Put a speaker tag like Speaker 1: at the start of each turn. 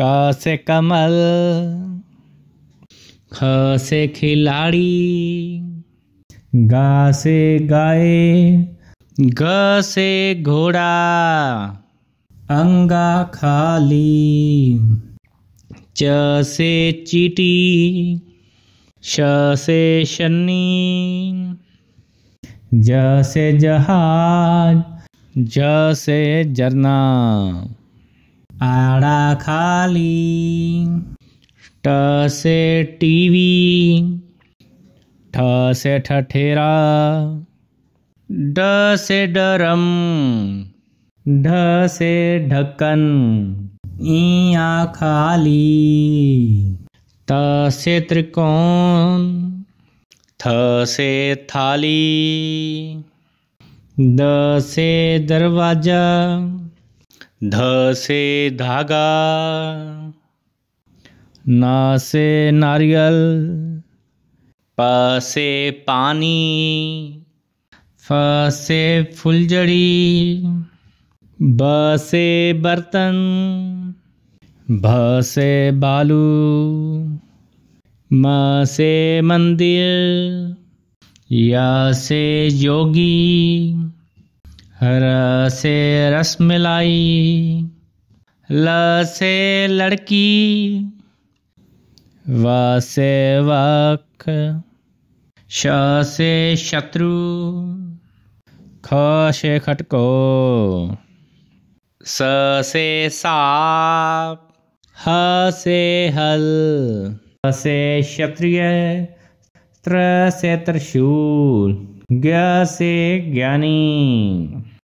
Speaker 1: क से कमल ख से खिलाड़ी गा से गाय ग से घोड़ा अंगा खाली च से चीटी श से शनी ज से जहाज ज से जरना आड़ा खाली ट से टीवी ठ से ठठेरा ड से डरम ढ से ढक्कन इया खाली त से त्रिकोण थ से थाली द से दरवाजा ध से धागा ना से नारियल प से पानी फ से फुलझड़ी ब से बर्तन भ से बालू म से मंदिर या से योगी र से रस मिलाई ल से लड़की व से वक श से शत्रु ख से खटको स से साप ह से हल से क्षत्रिय त्र से त्रिशूल ज्ञा से ज्ञानी